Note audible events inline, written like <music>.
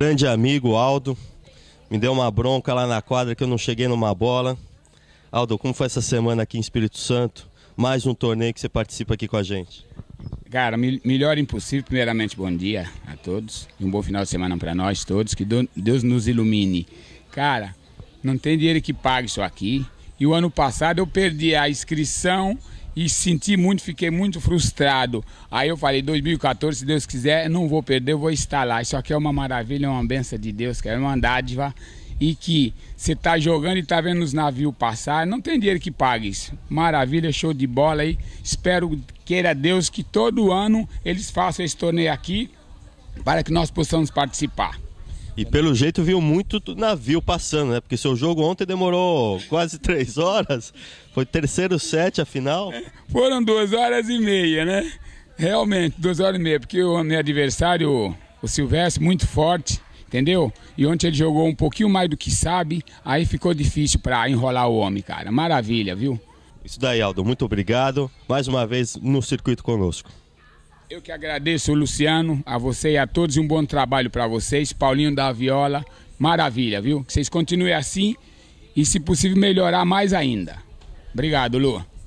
Grande amigo Aldo, me deu uma bronca lá na quadra que eu não cheguei numa bola. Aldo, como foi essa semana aqui em Espírito Santo? Mais um torneio que você participa aqui com a gente. Cara, melhor impossível. Primeiramente, bom dia a todos e um bom final de semana para nós todos. Que Deus nos ilumine. Cara, não tem dinheiro que pague isso aqui. E o ano passado eu perdi a inscrição e senti muito, fiquei muito frustrado. Aí eu falei, 2014, se Deus quiser, não vou perder, eu vou estar lá. Isso aqui é uma maravilha, é uma benção de Deus, que é uma dádiva. E que você tá jogando e tá vendo os navios passar, não tem dinheiro que pague isso. Maravilha, show de bola aí. Espero, queira Deus, que todo ano eles façam esse torneio aqui para que nós possamos participar. E pelo jeito viu muito navio passando, né? Porque seu jogo ontem demorou quase <laughs> três horas. Foi terceiro set a final. Foram duas horas e meia, né? Realmente, duas horas e meia, porque o meu adversário, o Silvestre, muito forte, entendeu? E ontem ele jogou um pouquinho mais do que sabe, aí ficou difícil para enrolar o homem, cara. Maravilha, viu? Isso daí, Aldo. Muito obrigado. Mais uma vez no circuito conosco. Eu que agradeço, Luciano, a você e a todos. Um bom trabalho para vocês. Paulinho da Viola, maravilha, viu? Que vocês continuem assim e, se possível, melhorar mais ainda. Obrigado, Lu.